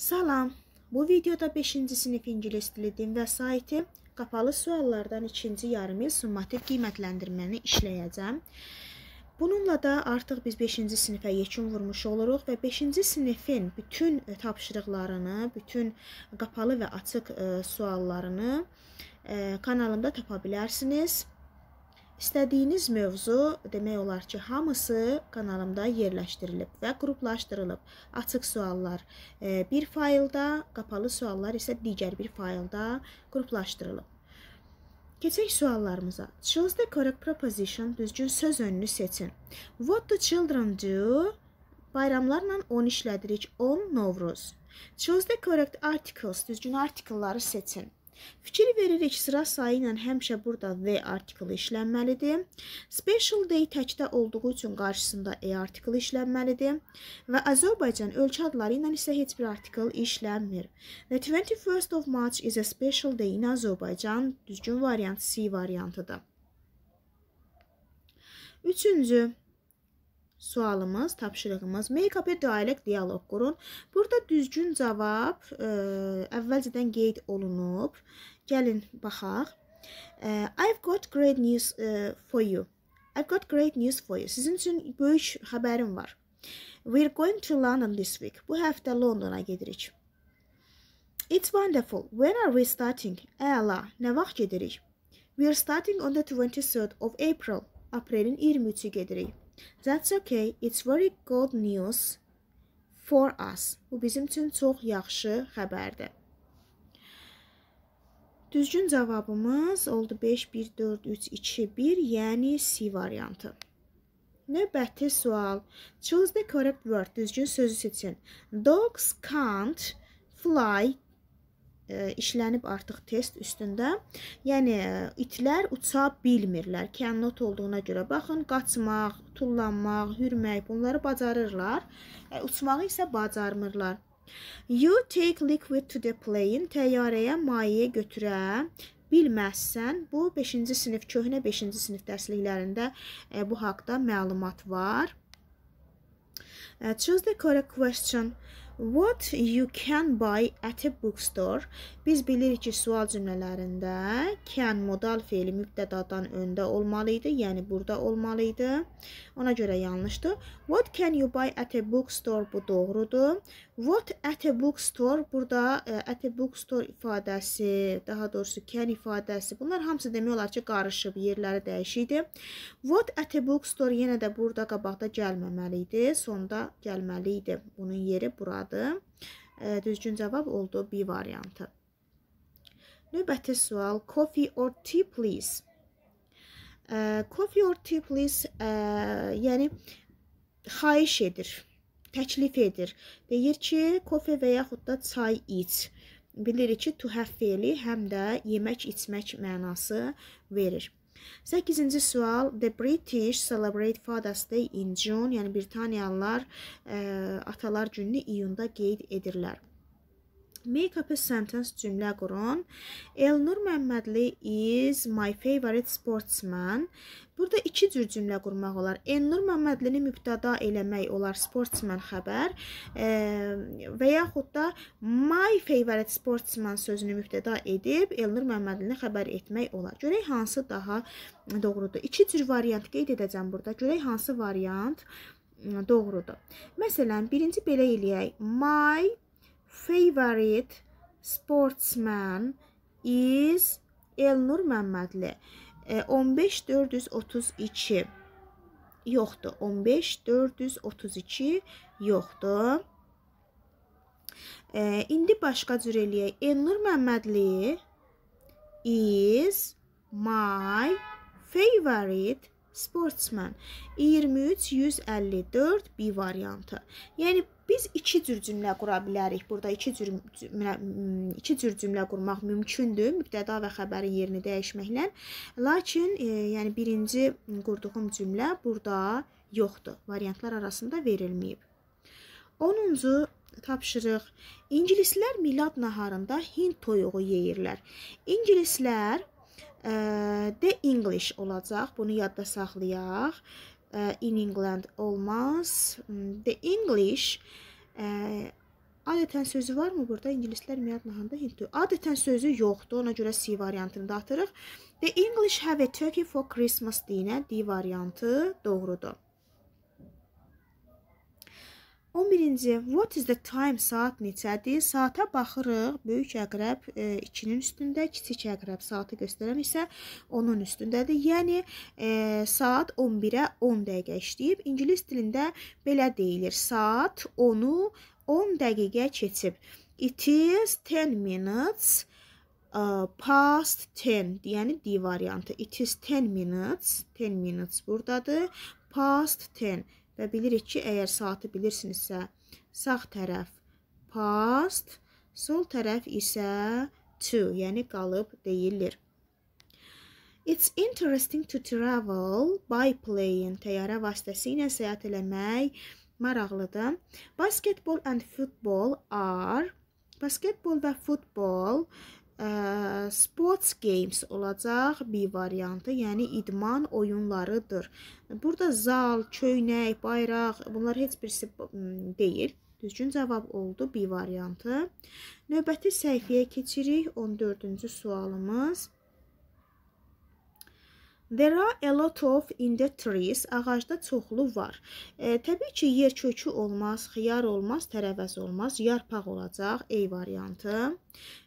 Salam, bu videoda 5-ci sinif ingilis dili din vəsaiti qapalı suallardan ikinci yarım il summativ qiymətləndirməni işləyəcəm. Bununla da artıq biz 5-ci sinifə yekun vurmuş oluruq və 5-ci sinifin bütün tapşırıqlarını, bütün qapalı və açıq e, suallarını e, kanalımda tapa bilərsiniz. İstədiyiniz mövzu demək olar ki, hamısı kanalımda yerləşdirilib və qruplaşdırılıb. Açıq suallar e, bir faylda, qapalı suallar isə digər bir faylda qruplaşdırılıb. Keçək suallarımıza. Choose the correct proposition, düzgün söz önünü seçin. What do children do? Bayramlarla 10 işlədirik. 10 Novruz. Choose the correct articles, düzgün artikelları seçin. Fikir veririk, sıra sayı ilə həmişə burada V artiklı işlənməlidir. Special day təkdə olduğu üçün qarşısında E artiklı işlənməlidir. Və Azərbaycan ölkə adları ilə isə heç bir artikl işlənmir. The 21st of March is a special day in Azərbaycan düzgün variant C variantıdır. Üçüncü, sualımız, tapşırığımız. Make-up-a dialoq dialoq qurun. Burada düzgün cavab ə, e, əvvəlcədən qeyd olunub. Gəlin baxaq. E, I've got great news ə, e, for you. I've got great news for you. Sizin üçün böyük xəbərim var. We're going to London this week. Bu həftə Londona gedirik. It's wonderful. When are we starting? Əla, nə vaxt gedirik? We're starting on the 23rd of April. Aprelin 23-ü gedirik. That's okay. It's very good news for us. Bu bizim üçün çox yaxşı xəbərdir. Düzgün cavabımız oldu 5 1 4 3 2 1, yəni C variantı. Növbəti sual. Choose the correct word. Düzgün sözü seçin. Dogs can't fly E, işlənib artıq test üstündə. Yəni e, itlər uça bilmirlər. Cannot olduğuna görə baxın, qaçmaq, tullanmaq, hürmək bunları bacarırlar. E, uçmağı isə bacarmırlar. You take liquid to the plane. Təyyarəyə mayeyə götürə bilməzsən. Bu 5-ci sinif, köhnə 5-ci sinif dərsliklərində bu haqqda məlumat var. Choose the correct question. What you can buy at a bookstore. Biz bilirik ki, sual cümlələrində can modal feili mübtədadan öndə olmalı idi, yəni burada olmalı idi. Ona görə yanlışdır. What can you buy at a bookstore bu doğrudur. What at a bookstore burada e, at a bookstore ifadəsi, daha doğrusu can ifadəsi. Bunlar hamısı demək olar ki, qarışıb, yerləri dəyişikdir. What at a bookstore yenə də burada qabaqda gəlməməli idi, sonda gəlməli idi. Bunun yeri buradır olmadı. Düzgün cavab oldu B variantı. Növbəti sual, coffee or tea please? Coffee or tea please, yəni xahiş edir, təklif edir. Deyir ki, kofe və yaxud da çay iç. Bilirik ki, to have fe'li həm də yemək içmək mənası verir. 8-ci sual The British celebrate Father's Day in June, yəni Britaniyalılar ə, atalar gününü iyunda qeyd edirlər. Make up a sentence cümlə qurun. Elnur Məmmədli is my favorite sportsman. Burada iki cür cümlə qurmaq olar. Elnur Məmmədlini mübtəda eləmək olar sportsman xəbər e, və yaxud da my favorite sportsman sözünü mübtəda edib Elnur Məmmədlini xəbər etmək olar. Görək hansı daha doğrudur. İki cür variant qeyd edəcəm burada. Görək hansı variant doğrudur. Məsələn, birinci belə eləyək. My favorite sportsman is Elnur Məmmədli. 15432 e, yoxdur. 15432 yoxdur. E, indi başqa cür eləyək. Elnur Məmmədli is my favorite sportsman. 2354 B variantı. Yəni Biz iki cür cümlə qura bilərik. Burada iki cür cümlə, iki cür cümlə qurmaq mümkündür mübtəda və xəbərin yerini dəyişməklə. Lakin, e, yəni birinci qurduğum cümlə burada yoxdur. Variantlar arasında verilməyib. 10-cu tapşırıq. İngilislər milad naharında hind toyuğu yeyirlər. İngilislər ə, the English olacaq. Bunu yadda saxlayaq. Eh, in England olmaz. Hmm, the English eh, Adətən sözü varmı burada? İngilislər miyyat nahanda hindli. Adətən sözü yoxdur. Ona görə C variantını da atırıq. The English have a turkey for Christmas deyinə D variantı doğrudur. 11-ci What is the time saat neçədir? Saata baxırıq. Böyük əqrəb 2-nin e, üstündə, kiçik əqrəb saatı göstərən isə 10-un üstündədir. Yəni e, saat 11-ə 10 dəqiqə işləyib. İngilis dilində belə deyilir. Saat 10-u 10 dəqiqə keçib. It is 10 minutes uh, past 10, yəni D variantı. It is 10 minutes, 10 minutes burdadır. Past 10 və bilirik ki, əgər saatı bilirsinizsə, sağ tərəf past, sol tərəf isə to, yəni qalıb deyilir. It's interesting to travel by plane. Təyyarə vasitəsilə səyahət eləmək maraqlıdır. Basketball and football are Basketball və futbol ə, sports games olacaq B variantı, yəni idman oyunlarıdır. Burada zal, köynək, bayraq, bunlar heç birisi deyil. Düzgün cavab oldu B variantı. Növbəti səhifəyə keçirik. 14-cü sualımız. There are a lot of in the trees. Ağacda çoxlu var. E, təbii ki, yer kökü olmaz, xiyar olmaz, tərəvəz olmaz, yarpaq olacaq. A variantı.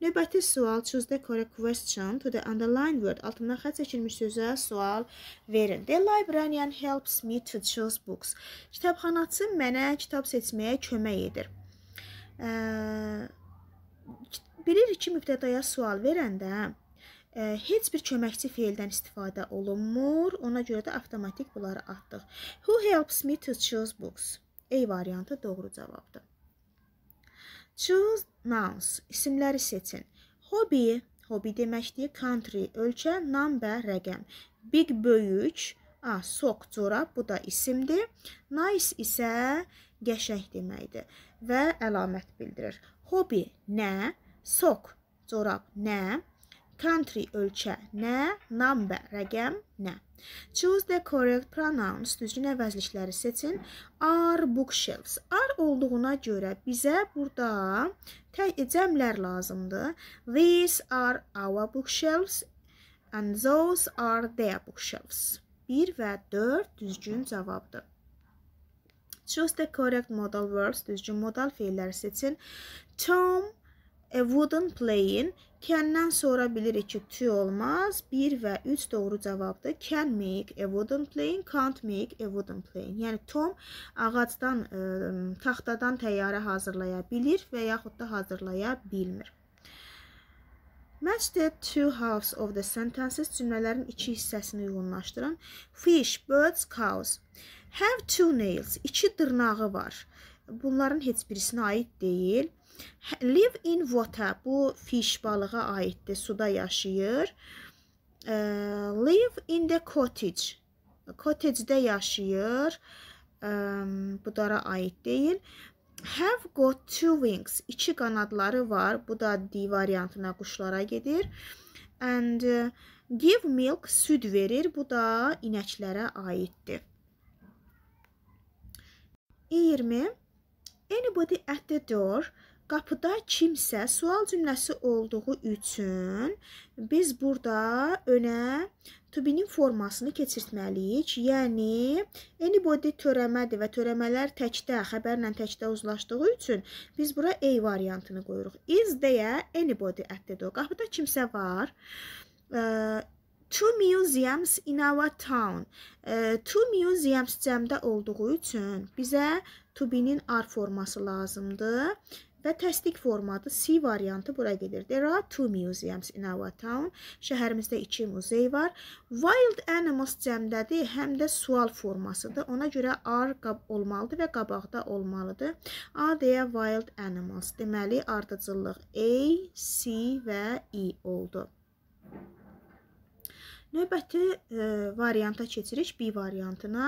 Növbəti sual. Choose the correct question to the underlined word. Altından xət çəkilmiş sözə sual verin. The librarian helps me to choose books. Kitabxanaçı mənə kitab seçməyə kömək edir. E, bilirik ki, mübtədaya sual verəndə heç bir köməkçi feildən istifadə olunmur. Ona görə də avtomatik bunları atdıq. Who helps me to choose books? A variantı doğru cavabdır. Choose nouns, isimləri seçin. Hobby, hobby deməkdir, country, ölkə, number, rəqəm. Big, böyük, a, sock, corab, bu da isimdir. Nice isə qəşəng deməkdir və əlamət bildirir. Hobby nə? Sock, corab nə? Country ölkə nə? Number rəqəm nə? Choose the correct pronouns. Düzgün əvəzlikləri seçin. Are bookshelves. Are olduğuna görə bizə burada tək cəmlər lazımdır. These are our bookshelves and those are their bookshelves. 1 və 4 düzgün cavabdır. Choose the correct modal verbs. Düzgün modal feilləri seçin. Tom a wooden plane Kəndən sonra bilirik ki, to olmaz. 1 və 3 doğru cavabdır. Can make a wooden plane, can't make a wooden plane. Yəni Tom ağacdan, ə, e, taxtadan təyyarə hazırlaya bilir və yaxud da hazırlaya bilmir. Match the two halves of the sentences cümlələrin iki hissəsini uyğunlaşdırın. Fish, birds, cows. Have two nails. İki dırnağı var. Bunların heç birisinə aid deyil. Hə, live in water bu fiş balığa aiddir. Suda yaşayır. E, live in the cottage. Cottage'də yaşayır. E, bu dara aid deyil. Have got two wings. İki qanadları var. Bu da D variantına quşlara gedir. And e, give milk süd verir. Bu da inəklərə aiddir. 20. Anybody at the door Qapıda kimsə sual cümləsi olduğu üçün biz burada önə to be-nin formasını keçirtməliyik. Yəni anybody törəmədir və törəmələr təkdə, xəbərlə təkdə uzlaşdığı üçün biz bura A variantını qoyuruq. Is there anybody at the door? Qapıda kimsə var. Two museums in our town. Two museums cəmdə olduğu üçün bizə to be-nin R forması lazımdır və təsdiq formadı C variantı bura gedir. There are two museums in our town. Şəhərimizdə iki muzey var. Wild animals cəmdədir, həm də sual formasıdır. Ona görə are olmalıdır və qabaqda olmalıdır. Are there wild animals? Deməli, ardıcıllıq A, C və E oldu. Növbəti e, varianta keçirik, B variantına.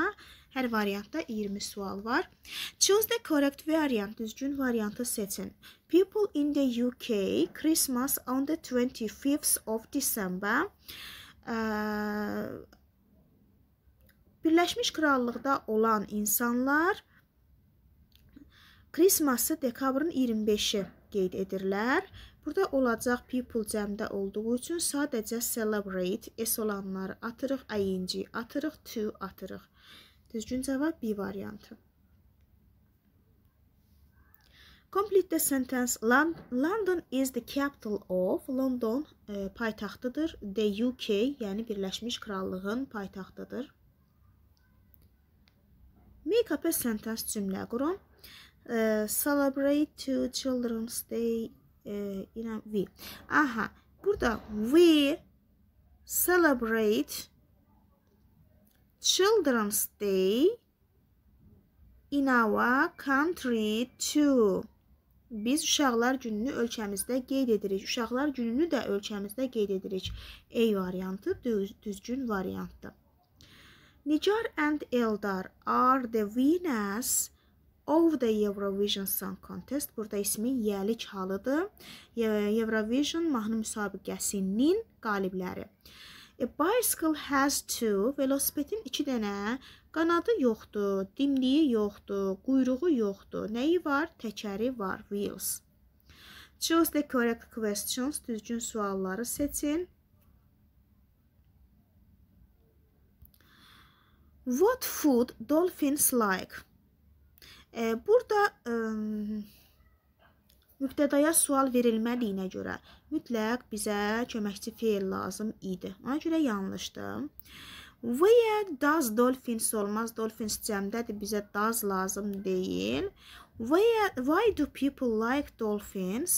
Hər variantda 20 sual var. Choose the correct variant, düzgün variantı seçin. People in the UK Christmas on the 25th of December. E, Birləşmiş Krallıqda olan insanlar Christması dekabrın 25-i qeyd edirlər Burada olacaq people cəmdə olduğu üçün sadəcə celebrate, s olanları atırıq, ing atırıq, to atırıq. Düzgün cavab B variantı. Complete the sentence. London is the capital of London e, paytaxtıdır. The UK, yəni Birləşmiş Krallığın paytaxtıdır. Make up a sentence cümlə qurum. E, celebrate two children's day e, ilə we. Aha, burada we celebrate Children's Day in our country too. Biz uşaqlar gününü ölkəmizdə qeyd edirik. Uşaqlar gününü də ölkəmizdə qeyd edirik. A variantı düz, düzgün variantdır. Nicar and Eldar are the winners of the Eurovision Song Contest. Burada ismi Yəlik halıdır. Eurovision mahnı müsabiqəsinin qalibləri. A bicycle has two. Velosipetin 2 dənə qanadı yoxdur, dimdiyi yoxdur, quyruğu yoxdur. Nəyi var? Təkəri var, wheels. Choose the correct questions. Düzgün sualları seçin. What food dolphins like? Burada mübtədaya sual verilmədiyinə görə mütləq bizə köməkçi feil lazım idi. Ona görə yanlışdır. Where does dolphins olmaz? Dolphins cəmdədir, bizə does lazım deyil. Where, why do people like dolphins?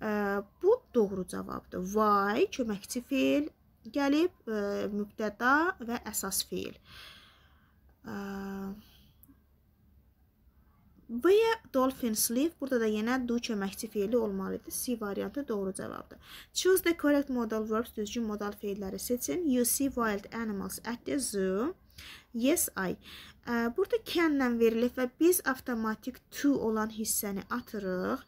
Ə, bu doğru cavabdır. Why köməkçi feil gəlib ə, mübtəda və əsas feil. Ə, B dolphins live. Burada da yenə do köməkçi feili olmalıdır. C variantı doğru cavabdır. Choose the correct modal verbs. Düzgün modal feilləri seçin. You see wild animals at the zoo. Yes, I. Burada can-lə verilib və biz avtomatik to olan hissəni atırıq.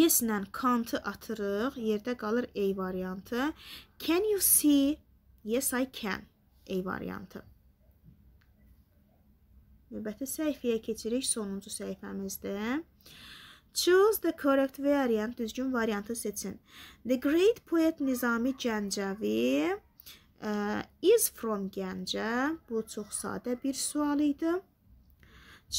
Yes-lə can't-ı atırıq. Yerdə qalır A variantı. Can you see? Yes, I can. A variantı. Növbəti səhifəyə keçirik, sonuncu səhifəmizdir. Choose the correct variant, düzgün variantı seçin. The great poet Nizami Gəncəvi uh, is from Gəncə. Bu çox sadə bir sual idi.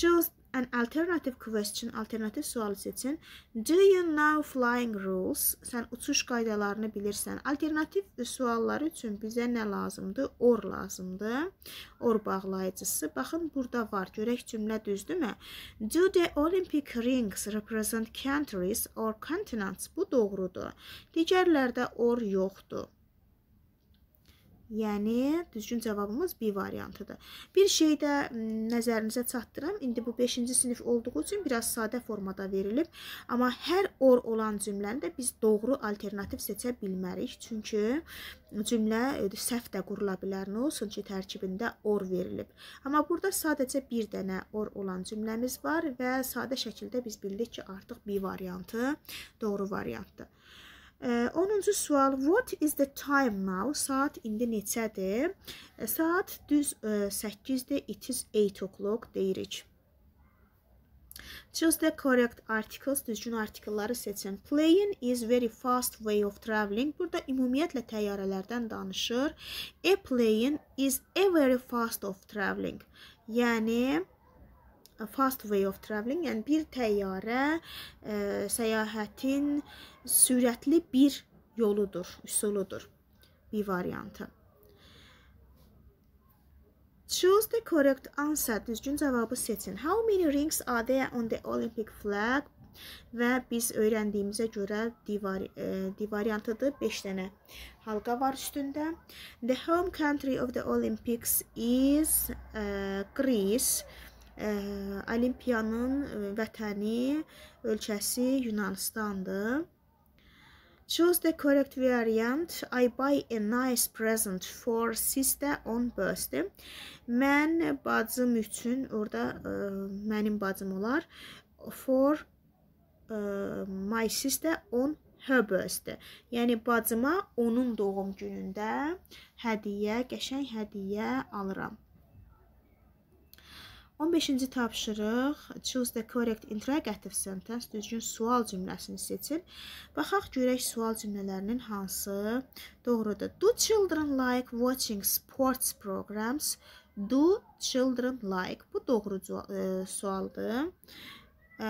Choose an alternative question, alternativ sual seçin. Do you know flying rules? Sən uçuş qaydalarını bilirsən. Alternativ sualları üçün bizə nə lazımdır? Or lazımdır. Or bağlayıcısı. Baxın, burada var. Görək cümlə düzdürmü? Do the Olympic rings represent countries or continents? Bu doğrudur. Digərlərdə or yoxdur. Yəni, düzgün cavabımız B variantıdır. Bir şey də nəzərinizə çatdırım. İndi bu 5-ci sinif olduğu üçün biraz sadə formada verilib. Amma hər or olan cümləni də biz doğru alternativ seçə bilmərik. Çünki cümlə e, səhv də qurula bilər. Nə olsun ki, tərkibində or verilib. Amma burada sadəcə bir dənə or olan cümləmiz var və sadə şəkildə biz bildik ki, artıq B variantı doğru variantdır. 10-cu sual. What is the time now? Saat indi neçədir? Saat düz 8-dir. E, it is 8 o'clock deyirik. Choose the correct articles. Düzgün artikelları seçin. Plane is very fast way of traveling. Burada ümumiyyətlə təyyarələrdən danışır. A plane is a very fast of traveling. Yəni fast way of travelling, yəni bir təyyarə ə, e, səyahətin sürətli bir yoludur, üsuludur. Bir variantı. Choose the correct answer. Düzgün cavabı seçin. How many rings are there on the Olympic flag? Və biz öyrəndiyimizə görə divar, e, divariantıdır 5 dənə halqa var üstündə. The home country of the Olympics is uh, Greece. Olimpiyanın e, vətəni, ölkəsi Yunanistandır. Choose the correct variant. I buy a nice present for sister on birthday. Mən bacım üçün orada ə, e, mənim bacım olar. For ə, e, my sister on her birthday. Yəni bacıma onun doğum günündə hədiyyə, qəşəng hədiyyə alıram. 15-ci tapşırıq choose the correct interrogative sentence, düzgün sual cümləsini seçin. Baxaq görək sual cümlələrinin hansı doğrudur. Do children like watching sports programs? Do children like? Bu doğru e, sualdır. E,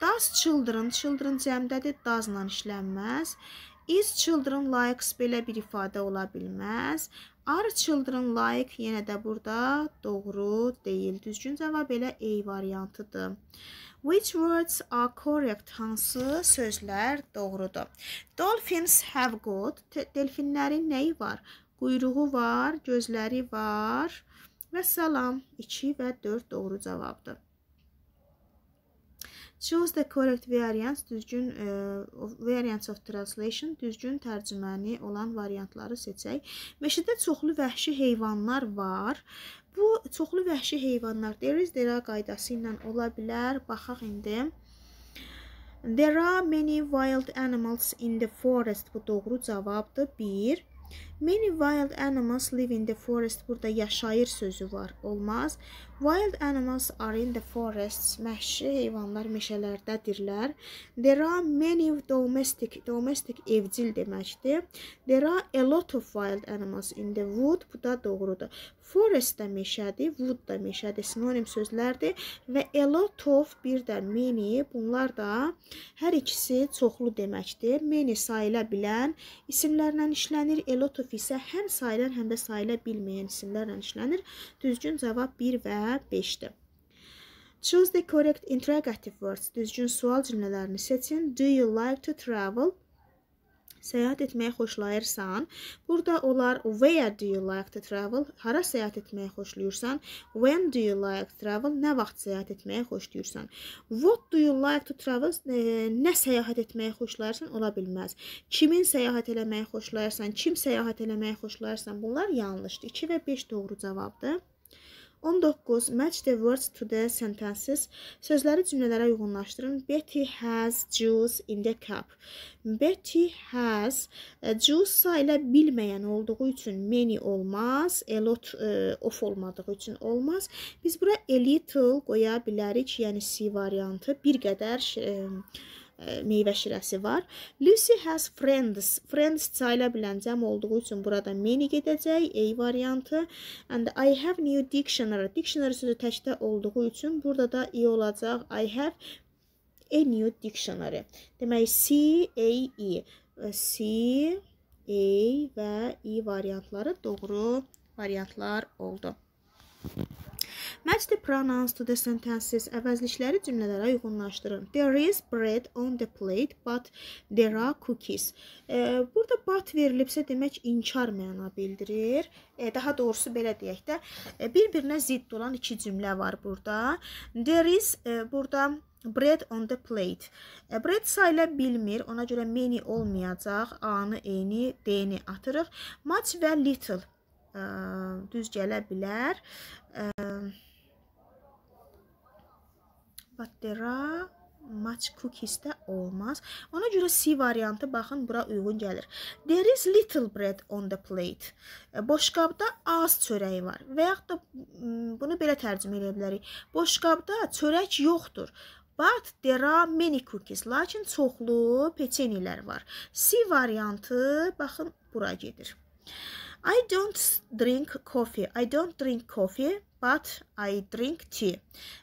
does children, children cəmdədir, does-la işlənməz. Is children likes belə bir ifadə ola bilməz. Are children like yenə də burada doğru deyil. Düzgün cavab elə A variantıdır. Which words are correct? Hansı sözlər doğrudur? Dolphins have got. Delfinlərin nəyi var? Quyruğu var, gözləri var. Və salam 2 və 4 doğru cavabdır. Choose the correct variants, düzgün uh, variants of translation, düzgün tərcüməni olan variantları seçək. Meşədə çoxlu vəhşi heyvanlar var. Bu çoxlu vəhşi heyvanlar deriz, dera qaydası ilə ola bilər. Baxaq indi. There are many wild animals in the forest. Bu doğru cavabdır. 1. Many wild animals live in the forest. Burada yaşayır sözü var. Olmaz. Wild animals are in the forests. Məhşi heyvanlar meşələrdədirlər. There are many domestic, domestic evcil deməkdir. There are a lot of wild animals in the wood. Bu da doğrudur. Forest də meşədir, wood da meşədir. Sinonim sözlərdir və a lot of bir də many. Bunlar da hər ikisi çoxlu deməkdir. Many sayıla bilən isimlərlə işlənir. A lot of Yusuf isə həm sayılan, həm də sayıla bilməyən isimlərlə işlənir. Düzgün cavab 1 və 5-dir. Choose the correct interrogative words. Düzgün sual cümlələrini seçin. Do you like to travel? səyahət etməyi xoşlayırsan? Burada onlar where do you like to travel? Hara səyahət etməyi xoşlayırsan? When do you like to travel? Nə vaxt səyahət etməyi xoşlayırsan? What do you like to travel? E, nə səyahət etməyi xoşlayırsan? Ola bilməz. Kimin səyahət eləməyi xoşlayırsan? Kim səyahət eləməyi xoşlayırsan? Bunlar yanlışdır. 2 və 5 doğru cavabdır. 19. Match the words to the sentences. Sözləri cümlələrə uyğunlaşdırın. Betty has juice in the cup. Betty has e, juice ilə bilməyən olduğu üçün many olmaz, a lot ə, e, of olmadığı üçün olmaz. Biz bura a little qoya bilərik, yəni C variantı. Bir qədər ə, e, meyvə şirəsi var. Lucy has friends. Friends sayıla bilən cəm olduğu üçün burada many gedəcək, A variantı. And I have new dictionary. Dictionary sözü təkdə olduğu üçün burada da E olacaq. I have a new dictionary. Demək C, A, E. C, A və E variantları doğru variantlar oldu. Match the pronouns to the sentences. Əvəzlikləri cümlələrə uyğunlaşdırın. There is bread on the plate, but there are cookies. E, burada but verilibsə demək inkar məna bildirir. E, daha doğrusu belə deyək də, e, bir-birinə zidd olan iki cümlə var burada. There is e, burada bread on the plate. E, bread sayıla bilmir, ona görə many olmayacaq. A-nı, E-ni, D-ni atırıq. Much və little düz gələ bilər. Batera match cookies-də olmaz. Ona görə C variantı baxın bura uyğun gəlir. There is little bread on the plate. Boş qabda az çörəyi var. Və yaxud da bunu belə tərcümə edə bilərik. Boş qabda çörək yoxdur. But there are many cookies. Lakin çoxlu peçenilər var. C variantı baxın bura gedir. I don't drink coffee. I don't drink coffee, but I drink tea.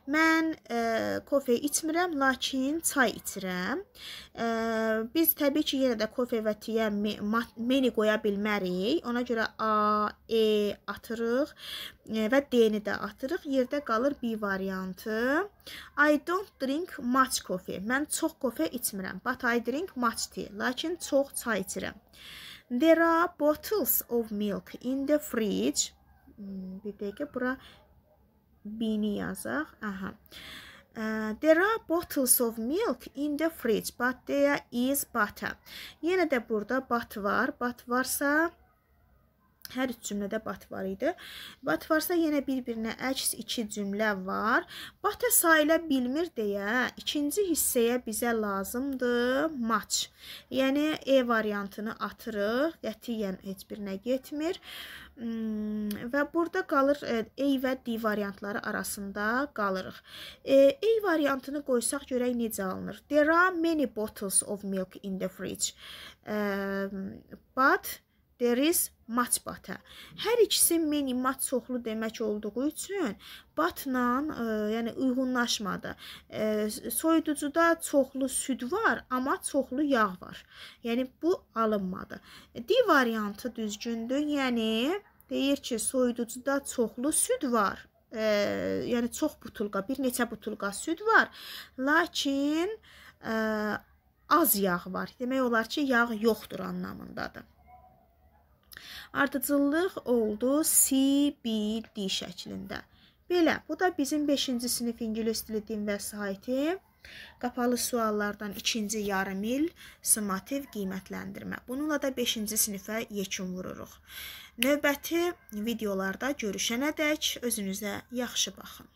Mən e, eh, kofe içmirəm, lakin çay içirəm. E, biz təbii ki, yenə də kofe və teyə meni qoya bilmərik. Ona görə A, E atırıq e, və D-ni də atırıq. Yerdə qalır B variantı. I don't drink much coffee. Mən çox kofe içmirəm, but I drink much tea. Lakin çox çay içirəm. There are bottles of milk in the fridge. Hmm, bir dəqiqə bura bini yazaq. Aha. Uh, there are bottles of milk in the fridge, but there is butter. Yenə də burada bat var. Bat varsa, Hər üç cümlədə bat var idi. Bat varsa yenə bir-birinə əks iki cümlə var. Batə sayıla bilmir deyə ikinci hissəyə bizə lazımdır maç. Yəni E variantını atırıq. Qətiyyən heç birinə getmir. Hmm, və burada qalır E və D variantları arasında qalırıq. E variantını qoysaq görək necə alınır. There are many bottles of milk in the fridge. Ehm, but There is much butter. Hər ikisi minimat çoxlu demək olduğu üçün batla, e, yəni uyğunlaşmadı. E, soyuducuda çoxlu süd var, amma çoxlu yağ var. Yəni bu alınmadı. D variantı düzgündür. Yəni deyir ki, soyuducuda çoxlu süd var. E, yəni çox butulqa, bir neçə butulqa süd var. Lakin e, az yağ var. Demək olar ki, yağ yoxdur anlamındadır. Ardıcıllıq oldu CBD şəklində. Belə, bu da bizim 5-ci sinif ingilis dili din vəsaiti. Qapalı suallardan 2-ci yarım il summativ qiymətləndirmə. Bununla da 5-ci sinifə yekun vururuq. Növbəti videolarda görüşənədək özünüzə yaxşı baxın.